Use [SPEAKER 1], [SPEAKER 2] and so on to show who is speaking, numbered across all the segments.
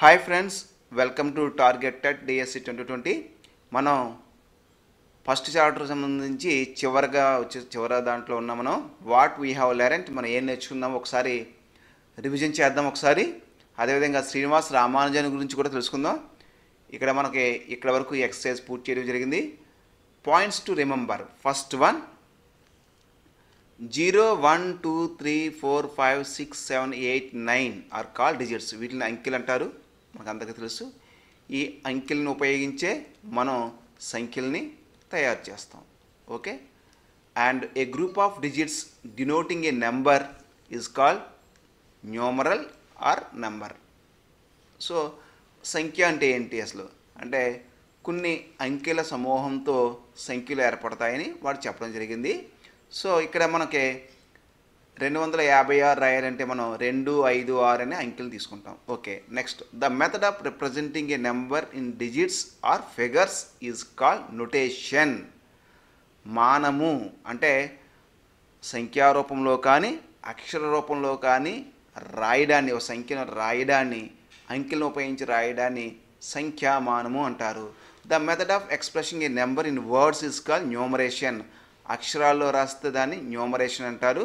[SPEAKER 1] hi friends welcome to target DSC twenty twenty మనం first chapter సంబంధించి చివరిగా వచ్చే చివరి దాంట్లో ఉన్నాం మనం వాట్ వీ హ్యావ్ లెరెంట్ మనం ఏం నేర్చుకుందాం ఒకసారి రివిజన్ చేద్దాం ఒకసారి అదేవిధంగా శ్రీనివాస్ రామానుజన్ గురించి కూడా తెలుసుకుందాం ఇక్కడ మనకి ఇక్కడ వరకు ఎక్సర్సైజ్ పూర్తి చేయడం జరిగింది points to remember first one zero one two three four five six seven eight nine are call digits వీటిని అంకెలు అంటారు మనకందరికీ తెలుసు ఈ అంకెల్ని ఉపయోగించే మనం సంఖ్యల్ని తయారు చేస్తాం okay and a group of digits denoting a number is called numeral or number so సంఖ్య అంటే ఏంటి అసలు అంటే కొన్ని అంకెల సమూహంతో సంఖ్యలు ఏర్పడతాయని వాడు చెప్పడం జరిగింది సో ఇక్కడ మనకి రెండు వందల యాభై ఆరు రాయాలంటే మనం రెండు ఐదు ఆరు అనే అంకెలు తీసుకుంటాం okay next the method of representing a number in digits or figures is called notation మానము అంటే రూపంలో కానీ అక్షర రూపంలో కానీ రాయడాన్ని ఒక సంఖ్యను రాయడాన్ని అంకెలను ఉపయోగించి రాయడాన్ని సంఖ్యామానము అంటారు the method of expressing a number in words is call numeration అక్షరాల్లో రాస్తే దాన్ని న్యూమరేషన్ అంటారు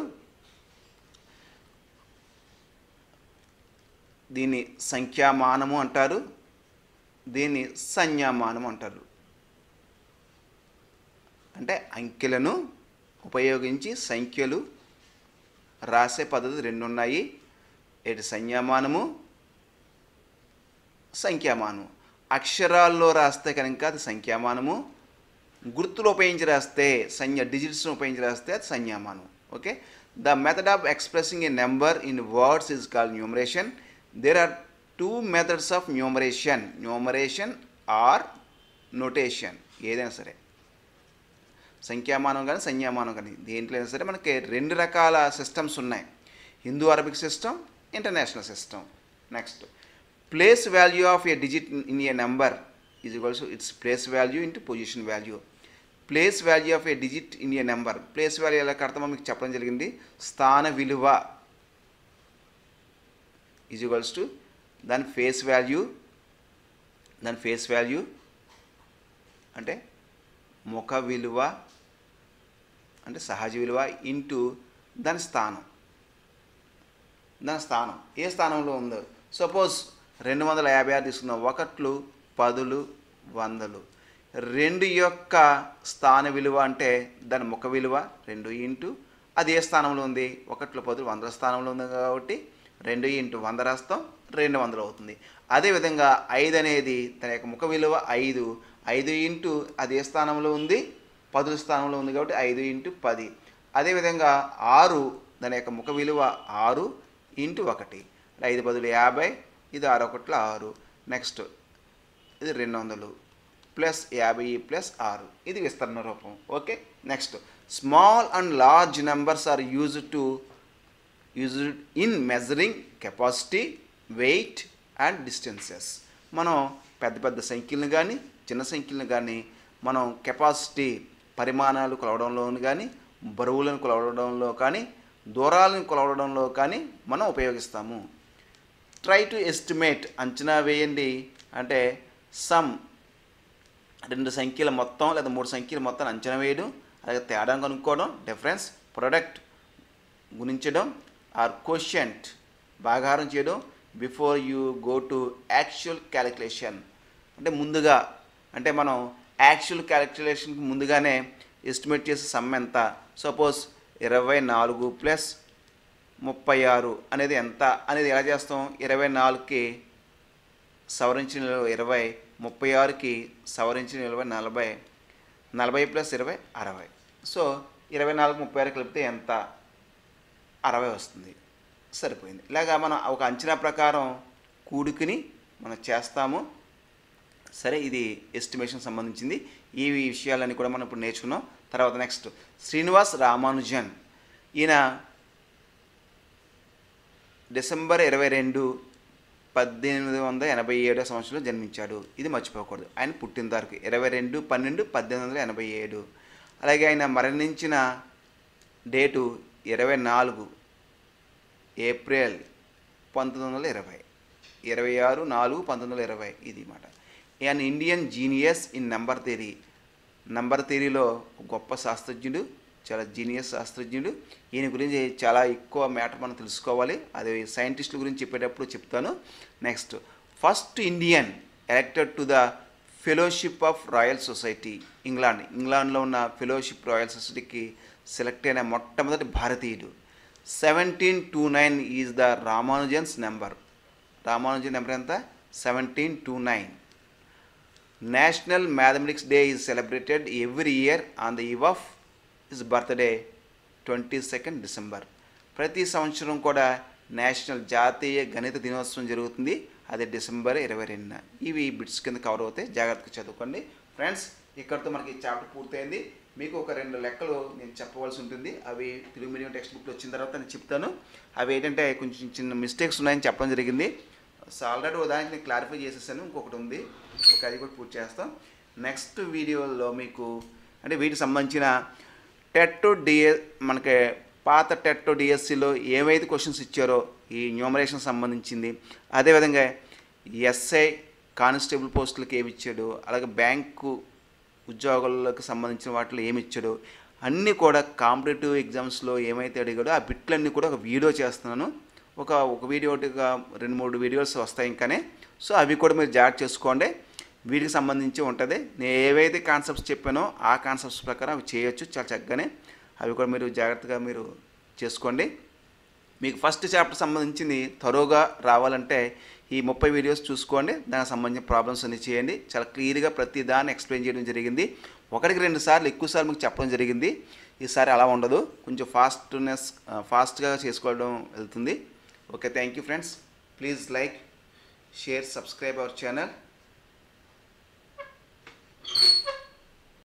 [SPEAKER 1] దీన్ని సంఖ్యామానము అంటారు దీన్ని సంజ్ఞామానం అంటారు అంటే అంకెలను ఉపయోగించి సంఖ్యలు రాసే పద్ధతి రెండు ఉన్నాయి ఏటి సంజ్ఞామానము సంఖ్యామానము అక్షరాల్లో రాస్తే కనుక అది సంఖ్యామానము గుర్తులు ఉపయోగించి రాస్తే సంజ్ఞ డిజిట్స్ను ఉపయోగించి రాస్తే అది సంజ్ఞామానం okay the method of expressing a number in words is call numeration there are two methods of numeration numeration or notation ఏదైనా సరే సంఖ్యామానం కానీ సంజ్ఞామానం కానీ దేంట్లో అయినా సరే మనకి రెండు రకాల సిస్టమ్స్ ఉన్నాయి Hindu Arabic system international system next place value of a digit in a number is equals its place value into position value place value of a digit in a number place value ఎలా కడతామో మీకు చెప్పడం జరిగింది స్థాన విలువ is equals to దాని face value దాని face value అంటే ముఖ విలువ అంటే సహజ విలువ ఇంటూ దాని స్థానం దాని స్థానం ఏ స్థానంలో ఉందో సపోజ్ రెండు వందల యాభై ఆరు తీసుకున్న ఒకట్లు పదులు వందలు రెండు యొక్క స్థాన విలువ అంటే దాని ముఖ విలువ రెండు ఇంటూ అది ఏ స్థానంలో ఉంది ఒకట్ల పదులు వందల స్థానంలో ఉంది కాబట్టి రెండు ఇంటూ వంద రాస్తాం రెండు వందలు అవుతుంది అదేవిధంగా ఐదు అనేది తన యొక్క ముఖ విలువ ఐదు ఐదు ఇంటూ అదే స్థానంలో ఉంది పదుల స్థానంలో ఉంది కాబట్టి ఐదు ఇంటూ పది అదేవిధంగా ఆరు దాని యొక్క ముఖ విలువ ఆరు ఇంటూ ఒకటి ఐదు పదులు యాభై ఇది ఆరు ఒకట్ల ఆరు నెక్స్ట్ ఇది రెండు వందలు ప్లస్ యాభై ప్లస్ ఆరు ఇది విస్తరణ రూపం okay next small and large numbers are used to used in measuring capacity weight and distances మనం పెద్ద పెద్ద సైకిల్ని కానీ చిన్న సంఖ్యలను కానీ మనం కెపాసిటీ పరిమాణాలు కొలవడంలో కానీ బరువులను కొలవడంలో కానీ దూరాలను కొలవడంలో కానీ మనం ఉపయోగిస్తాము ట్రై టు ఎస్టిమేట్ అంచనా వేయండి అంటే సమ్ రెండు సంఖ్యల మొత్తం లేదా మూడు సంఖ్యల మొత్తాన్ని అంచనా వేయడం అలాగే తేడా కనుక్కోవడం డిఫరెన్స్ ప్రొడక్ట్ గుణించడం ఆర్ క్వశ్చన్ భాగారం చేయడం before you go to actual calculation అంటే ముందుగా అంటే మనం యాక్చువల్ క్యాలిక్యులేషన్కి ముందుగానే ఎస్టిమేట్ చేసే సమ్ ఎంత సపోజ్ ఇరవై నాలుగు ప్లస్ ముప్పై ఆరు అనేది ఎంత అనేది ఎలా చేస్తాం ఇరవై నాలుగుకి సవరించిన నిల్వ ఇరవై ముప్పై ఆరుకి సవరించిన నిలవ నలభై నలభై ప్లస్ ఇరవై అరవై సో ఇరవై నాలుగు ముప్పై ఆరు కలిపితే ఎంత అరవై వస్తుంది సరిపోయింది ఇలాగా మనం ఒక అంచనా ప్రకారం కూడుకుని మనం చేస్తాము సరే ఇది ఎస్టిమేషన్ సంబంధించింది ఈ విషయాలన్నీ కూడా మనం ఇప్పుడు నేర్చుకున్నాం తర్వాత నెక్స్ట్ శ్రీనివాస్ రామానుజన్ ఈయన డిసెంబర్ ఇరవై రెండు పద్దెనిమిది వందల ఎనభై ఏడో సంవత్సరంలో జన్మించాడు ఇది మర్చిపోకూడదు ఆయన పుట్టిన తారీఖు ఇరవై రెండు పన్నెండు పద్దెనిమిది వందల ఎనభై ఏడు అలాగే ఆయన మరణించిన డేటు ఇరవై నాలుగు ఏప్రిల్ పంతొమ్మిది వందల ఇరవై ఇరవై ఆరు నాలుగు పంతొమ్మిది వందల ఇరవై ఇది మాట and Indian genius in number theory number థియరీలో గొప్ప శాస్త్రజ్ఞుడు చాలా జీనియస్ శాస్త్రజ్ఞుడు ఈయన గురించి చాలా ఎక్కువ మ్యాటర్ మనం తెలుసుకోవాలి అది సైంటిస్టుల గురించి చెప్పేటప్పుడు చెప్తాను next first Indian elected to the fellowship of royal society England ఇంగ్లాండ్లో ఉన్న ఫెలోషిప్ రాయల్ సొసైటీకి సెలెక్ట్ అయిన మొట్టమొదటి భారతీయుడు seventeen two nine is the Ramanujan's number Ramanujan number ఎంత seventeen two nine national mathematics day is celebrated every year on the eve of his birthday twenty second December ప్రతి సంవత్సరం కూడా నేషనల్ జాతీయ గణిత దినోత్సవం జరుగుతుంది అది డిసెంబర్ ఇరవై రెండున ఇవి బిట్స్ కింద కవర్ అవుతాయి జాగ్రత్తగా చదువుకోండి ఫ్రెండ్స్ ఇక్కడితో మనకి చాప్టర్ పూర్తయింది మీకు ఒక రెండు లెక్కలు నేను చెప్పవలసి ఉంటుంది అవి తెలుగు మీడియం టెక్స్ట్ బుక్లో వచ్చిన తర్వాత నేను చెప్తాను అవి ఏంటంటే కొంచెం చిన్న మిస్టేక్స్ ఉన్నాయని చెప్పడం జరిగింది సో ఆల్రెడీ ఉదాహరణకి నేను క్లారిఫై చేసేసాను ఇంకొకటి ఉంది ఒక అది కూడా పూర్తి చేస్తాం నెక్స్ట్ వీడియోలో మీకు అంటే వీటికి సంబంధించిన టెట్ డిఎ మనకి పాత టెట్ డిఎస్సిలో ఏవైతే క్వశ్చన్స్ ఇచ్చారో ఈ న్యూమరేషన్ సంబంధించింది అదేవిధంగా ఎస్ఐ కానిస్టేబుల్ పోస్టులకు ఏమి ఇచ్చాడు అలాగే బ్యాంకు ఉద్యోగాలకు సంబంధించిన వాటిలో ఏమి ఇచ్చాడు అన్నీ కూడా కాంపిటేటివ్ ఎగ్జామ్స్లో ఏమైతే అడిగాడో ఆ బిట్లన్నీ కూడా ఒక వీడియో చేస్తున్నాను ఒక ఒక ఒకటిగా రెండు మూడు వీడియోస్ వస్తాయి ఇంకానే సో అవి కూడా మీరు జాగ్రత్త చేసుకోండి వీటికి సంబంధించి ఉంటుంది నేను ఏవైతే కాన్సెప్ట్స్ చెప్పానో ఆ కాన్సెప్ట్స్ ప్రకారం అవి చేయొచ్చు చాలా చక్కగానే అవి కూడా మీరు జాగ్రత్తగా మీరు చేసుకోండి మీకు ఫస్ట్ చాప్టర్ సంబంధించింది త్వరగా రావాలంటే ఈ ముప్పై వీడియోస్ చూసుకోండి దానికి సంబంధించిన ప్రాబ్లమ్స్ అన్ని చేయండి చాలా క్లియర్గా ప్రతి దాన్ని ఎక్స్ప్లెయిన్ చేయడం జరిగింది ఒకటికి రెండు సార్లు ఎక్కువ సార్లు మీకు చెప్పడం జరిగింది ఈసారి అలా ఉండదు కొంచెం ఫాస్ట్నెస్ ఫాస్ట్గా చేసుకోవడం వెళ్తుంది okay thank you friends please like share subscribe our channel